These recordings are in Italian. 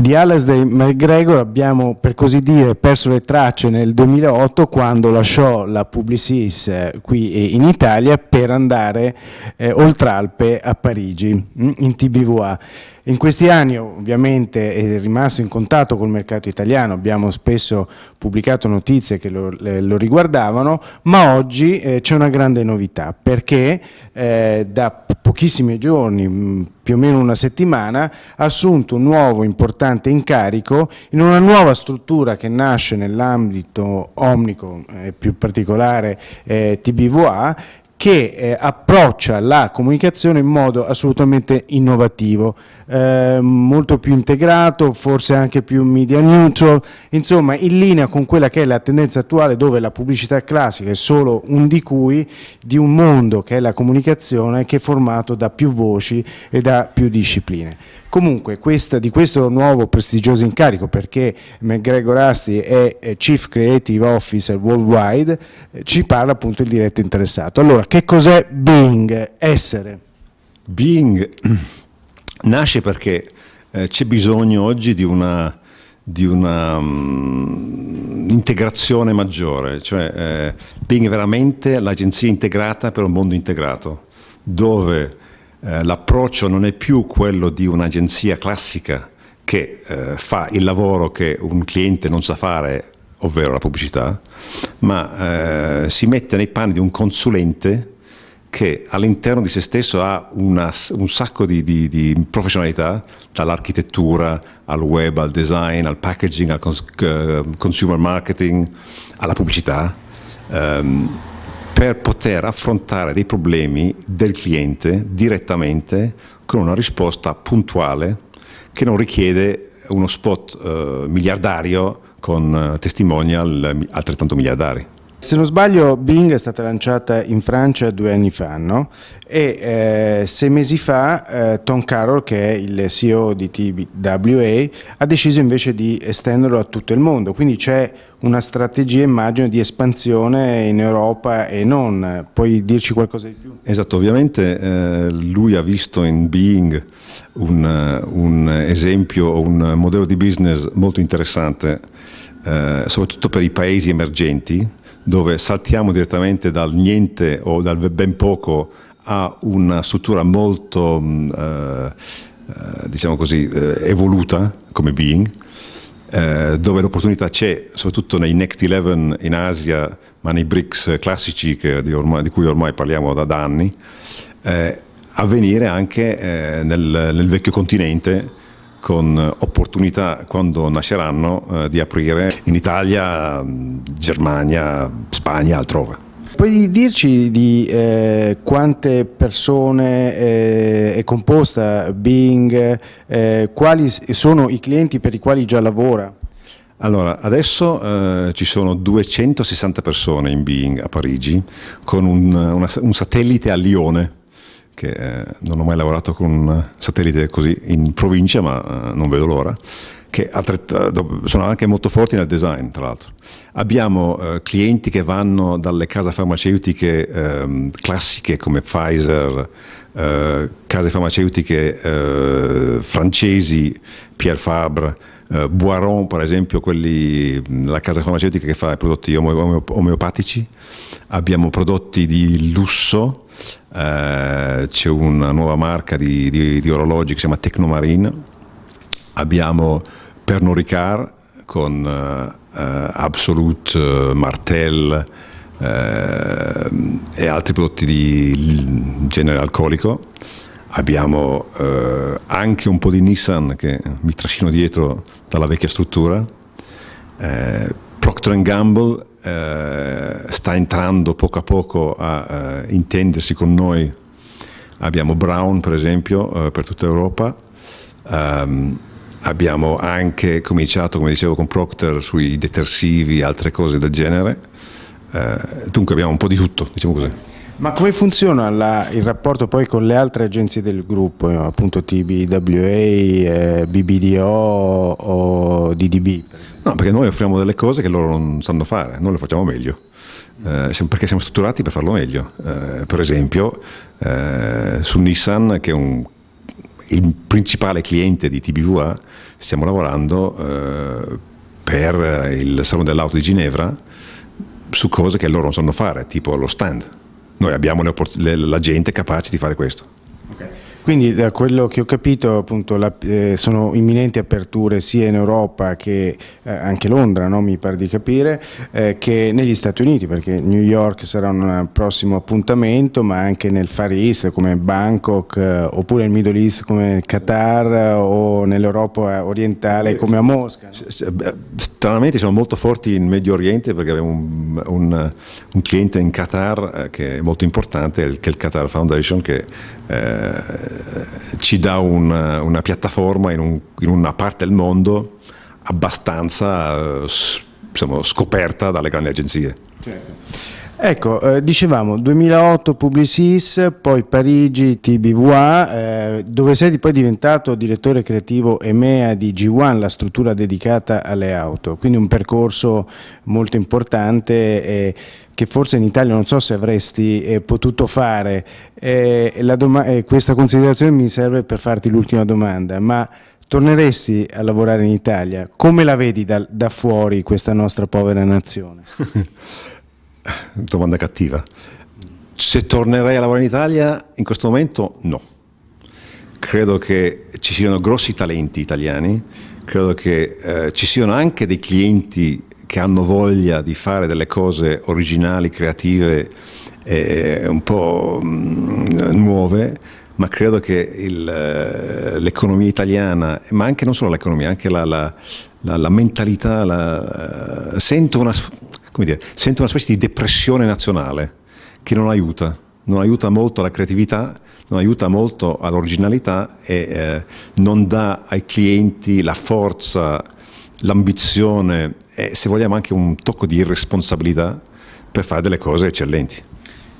Di de McGregor abbiamo per così dire perso le tracce nel 2008 quando lasciò la Publicis eh, qui in Italia per andare eh, oltre Alpe a Parigi, mm, in TBVA. In questi anni ovviamente è rimasto in contatto col mercato italiano, abbiamo spesso pubblicato notizie che lo, lo riguardavano, ma oggi eh, c'è una grande novità perché eh, da pochissimi giorni, mm, più o meno una settimana, ha assunto un nuovo importante incarico in una nuova struttura che nasce nell'ambito omnico, eh, più particolare eh, TBVA, che eh, approccia la comunicazione in modo assolutamente innovativo. Ehm, molto più integrato, forse anche più media neutral, insomma in linea con quella che è la tendenza attuale dove la pubblicità classica è solo un di cui di un mondo che è la comunicazione che è formato da più voci e da più discipline. Comunque questa, di questo nuovo prestigioso incarico perché McGregor Asti è eh, Chief Creative Officer Worldwide eh, ci parla appunto il diretto interessato. Allora che cos'è Bing? Essere? Bing nasce perché eh, c'è bisogno oggi di una, di una um, integrazione maggiore, cioè eh, veramente l'agenzia integrata per un mondo integrato, dove eh, l'approccio non è più quello di un'agenzia classica che eh, fa il lavoro che un cliente non sa fare, ovvero la pubblicità, ma eh, si mette nei panni di un consulente che all'interno di se stesso ha una, un sacco di, di, di professionalità, dall'architettura al web, al design, al packaging, al cons eh, consumer marketing, alla pubblicità, ehm, per poter affrontare dei problemi del cliente direttamente con una risposta puntuale che non richiede uno spot eh, miliardario con eh, testimonial eh, altrettanto miliardari. Se non sbaglio Bing è stata lanciata in Francia due anni fa no? e eh, sei mesi fa eh, Tom Carroll che è il CEO di TWA ha deciso invece di estenderlo a tutto il mondo, quindi c'è una strategia immagino di espansione in Europa e non, puoi dirci qualcosa di più? Esatto, ovviamente eh, lui ha visto in Bing un, un esempio, un modello di business molto interessante, eh, soprattutto per i paesi emergenti dove saltiamo direttamente dal niente o dal ben poco a una struttura molto, mm, eh, eh, diciamo così, eh, evoluta come Being, eh, dove l'opportunità c'è, soprattutto nei Next 11 in Asia, ma nei BRICS classici di, ormai, di, cui ormai parliamo da, da anni, eh, avvenire anche eh, nel, nel, vecchio continente con eh, opportunità quando nasceranno eh, di aprire in Italia, Germania, Spagna, altrove. Puoi dirci di eh, quante persone eh, è composta Bing, eh, quali sono i clienti per i quali già lavora? Allora, adesso eh, ci sono 260 persone in Bing a Parigi con un, una, un satellite a Lione che eh, non ho mai lavorato con un eh, satellite così in provincia, ma eh, non vedo l'ora, che sono anche molto forti nel design, tra l'altro. Abbiamo eh, clienti che vanno dalle case farmaceutiche ehm, classiche come Pfizer, eh, case farmaceutiche eh, francesi, Pierre Fabre, Boiron, per esempio, quelli, la casa farmaceutica che fa i prodotti omeopatici, abbiamo prodotti di lusso, eh, c'è una nuova marca di, di, di, orologi che si chiama Tecnomarine, abbiamo Pernod Ricard con eh, Absolute, Martel eh, e altri prodotti di genere alcolico. Abbiamo eh, anche un po' di Nissan che mi trascino dietro dalla vecchia struttura. Eh, Procter Gamble sta entrando poco a poco a eh, intendersi con noi abbiamo Brown per esempio eh, per tutta Europa, um, abbiamo anche cominciato come dicevo con Procter sui detersivi, e altre cose del genere, uh, dunque abbiamo un po' di tutto, diciamo così. Ma come funziona la, il rapporto poi con le altre agenzie del gruppo, no? Eh, appunto TBWA, eh, BBDO o DDB? no, perché noi offriamo delle cose che loro non sanno fare, noi le facciamo meglio eh, perché siamo strutturati per farlo meglio. Eh, per esempio eh, su Nissan, che è un, il principale cliente di TBVA, stiamo lavorando eh, per il Salone dell'Auto di Ginevra su cose che loro non sanno fare, tipo lo stand. Noi abbiamo le, la gente capace di fare questo. Okay. Quindi da quello che ho capito appunto, la, eh, sono imminenti aperture sia in Europa che eh, anche Londra, no? mi pare di capire, eh, che negli Stati Uniti, perché New York sarà un prossimo appuntamento, ma anche nel Far East come Bangkok, eh, oppure nel Middle East come Qatar eh, o nell'Europa orientale come a Mosca. No? Stranamente sono molto forti in Medio Oriente perché abbiamo un, un, un cliente in Qatar eh, che è molto importante, che è il Qatar Foundation che ci dà una, una piattaforma in, un, in, una parte del mondo abbastanza eh, insomma, scoperta dalle grandi agenzie. Certo. Ecco, eh, dicevamo 2008 Publicis, poi Parigi, TBVA, eh, dove sei poi diventato direttore creativo EMEA di G1, la struttura dedicata alle auto, quindi un percorso molto importante eh, che forse in Italia non so se avresti eh, potuto fare. questa considerazione mi serve per farti l'ultima domanda, ma torneresti a lavorare in Italia? Come la vedi da, da fuori questa nostra povera nazione? domanda cattiva. Se tornerei a lavorare in Italia in questo momento no. Credo che ci siano grossi talenti italiani, credo che eh, ci siano anche dei clienti che hanno voglia di fare delle cose originali, creative, eh, un po' mh, mm, nuove, ma credo che eh, l'economia italiana, ma anche non solo l'economia, anche la, la, la, la mentalità, eh, sento una come dire, sento una specie di depressione nazionale che non aiuta, non aiuta molto alla creatività, non aiuta molto all'originalità e eh, non dà ai clienti la forza, l'ambizione e se vogliamo anche un tocco di irresponsabilità per fare delle cose eccellenti.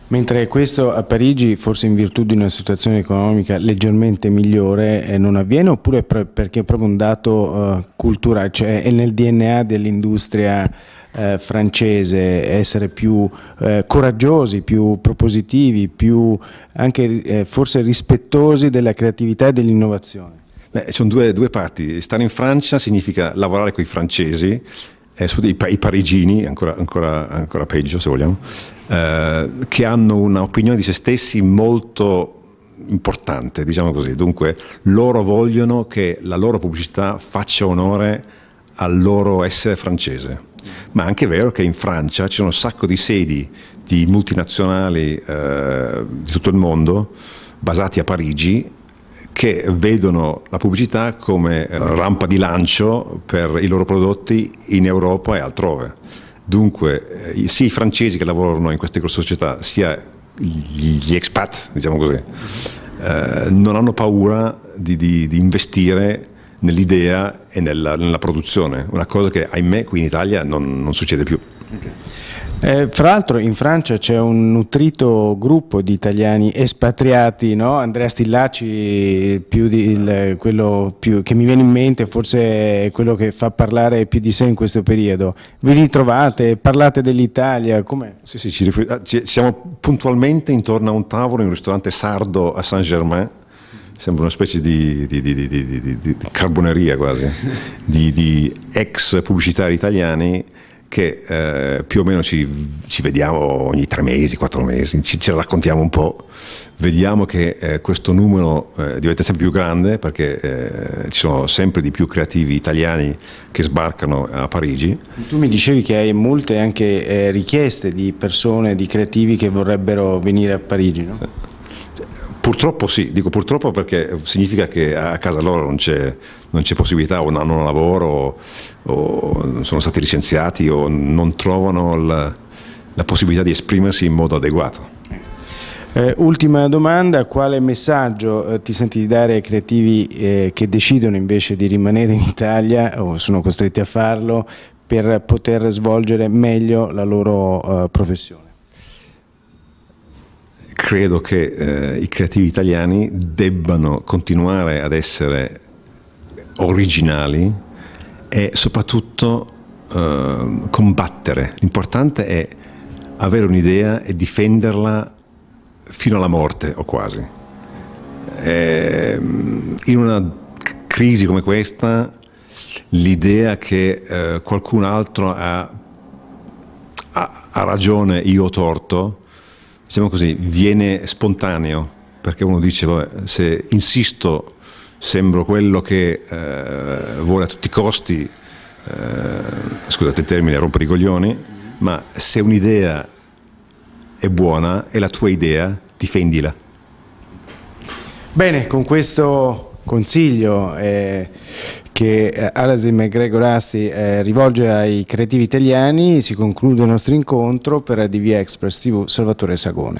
Mentre questo a Parigi, forse in virtù di una situazione economica leggermente migliore, eh, non avviene, oppure perché è proprio un dato eh, culturale, cioè è nel DNA dell'industria eh, francese, essere più eh, coraggiosi, più propositivi, più anche eh, forse rispettosi della creatività e dell'innovazione? Beh, ci sono due, due parti. Stare in Francia significa lavorare con eh, i francesi i, parigini, ancora, ancora, ancora, peggio se vogliamo, eh, che hanno un'opinione di se stessi molto importante, diciamo così. Dunque loro vogliono che la loro pubblicità faccia onore al loro essere francese ma è anche vero che in Francia ci sono un sacco di sedi di multinazionali eh, di tutto il mondo basati a Parigi che vedono la pubblicità come eh, rampa di lancio per i loro prodotti in Europa e altrove. Dunque, eh, sia i francesi che lavorano in queste grosse società, sia gli expat, diciamo così, eh, non hanno paura di, di, di investire nell'idea e nella, nella, produzione, una cosa che ahimè qui in Italia non, non succede più. Eh, fra l'altro in Francia c'è un nutrito gruppo di italiani espatriati, no? Andrea Stillaci, di, il, quello più, che mi viene in mente, forse è quello che fa parlare più di sé in questo periodo. Vi ritrovate, parlate dell'Italia, com'è? Sì, sì, ci, ah, ci, siamo puntualmente intorno a un tavolo in un ristorante sardo a Saint-Germain sembra una specie di, di, di, di carboneria quasi, di, ex pubblicitari italiani che eh, più o meno ci, ci, vediamo ogni tre mesi, quattro mesi, ci, ce la raccontiamo un po', vediamo che eh, questo numero eh, diventa sempre più grande perché eh, ci sono sempre di più creativi italiani che sbarcano a Parigi. Tu mi dicevi che hai molte anche eh, richieste di persone, di creativi che vorrebbero venire a Parigi, no? Sì. Purtroppo sì, dico purtroppo perché significa che a casa loro non c'è, possibilità o non hanno lavoro o sono stati licenziati o non trovano la, la possibilità di esprimersi in modo adeguato. Eh, ultima domanda, quale messaggio eh, ti senti di dare ai creativi eh, che decidono invece di rimanere in Italia o sono costretti a farlo per poter svolgere meglio la loro eh, professione? credo che eh, i creativi italiani debbano continuare ad essere originali e soprattutto eh, combattere. L'importante è avere un'idea e difenderla fino alla morte o quasi. E, ehm, in una crisi come questa l'idea che eh, qualcun altro ha, ha, ha ragione, io ho torto, diciamo così, viene spontaneo, perché uno dice, vabbè, se insisto sembro quello che eh, vuole a tutti i costi, eh, scusate il termine, rompere i coglioni, ma se un'idea è buona, è la tua idea, difendila. Bene, con questo consiglio eh, che eh, Alasdair McGregor Asti eh, rivolge ai creativi italiani. Si conclude il nostro incontro per ADV Express TV Salvatore Sagone.